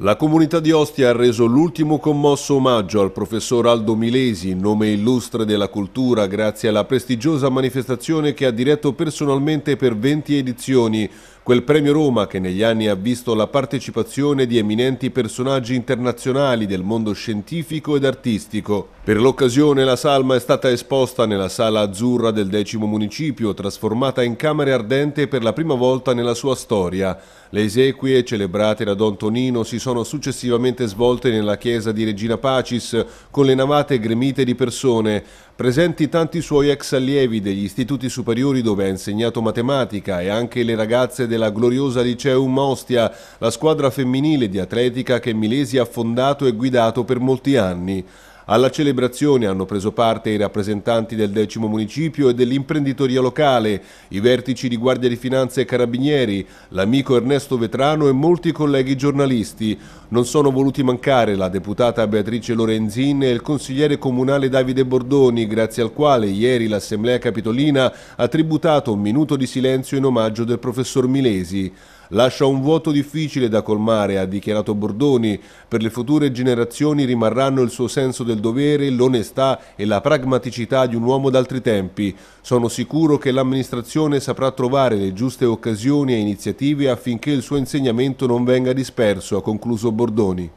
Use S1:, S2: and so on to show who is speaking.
S1: La comunità di Ostia ha reso l'ultimo commosso omaggio al professor Aldo Milesi, nome illustre della cultura, grazie alla prestigiosa manifestazione che ha diretto personalmente per 20 edizioni, Quel premio Roma che negli anni ha visto la partecipazione di eminenti personaggi internazionali del mondo scientifico ed artistico. Per l'occasione la salma è stata esposta nella sala azzurra del decimo municipio, trasformata in camera ardente per la prima volta nella sua storia. Le esequie celebrate da Don Tonino si sono successivamente svolte nella chiesa di Regina Pacis con le navate gremite di persone, presenti tanti suoi ex allievi degli istituti superiori dove ha insegnato matematica e anche le ragazze della della gloriosa Liceum Ostia, la squadra femminile di atletica che Milesi ha fondato e guidato per molti anni. Alla celebrazione hanno preso parte i rappresentanti del decimo municipio e dell'imprenditoria locale, i vertici di Guardia di Finanza e Carabinieri, l'amico Ernesto Vetrano e molti colleghi giornalisti. Non sono voluti mancare la deputata Beatrice Lorenzin e il consigliere comunale Davide Bordoni, grazie al quale ieri l'Assemblea Capitolina ha tributato un minuto di silenzio in omaggio del professor Milesi lascia un vuoto difficile da colmare, ha dichiarato Bordoni. Per le future generazioni rimarranno il suo senso del dovere, l'onestà e la pragmaticità di un uomo d'altri tempi. Sono sicuro che l'amministrazione saprà trovare le giuste occasioni e iniziative affinché il suo insegnamento non venga disperso, ha concluso Bordoni.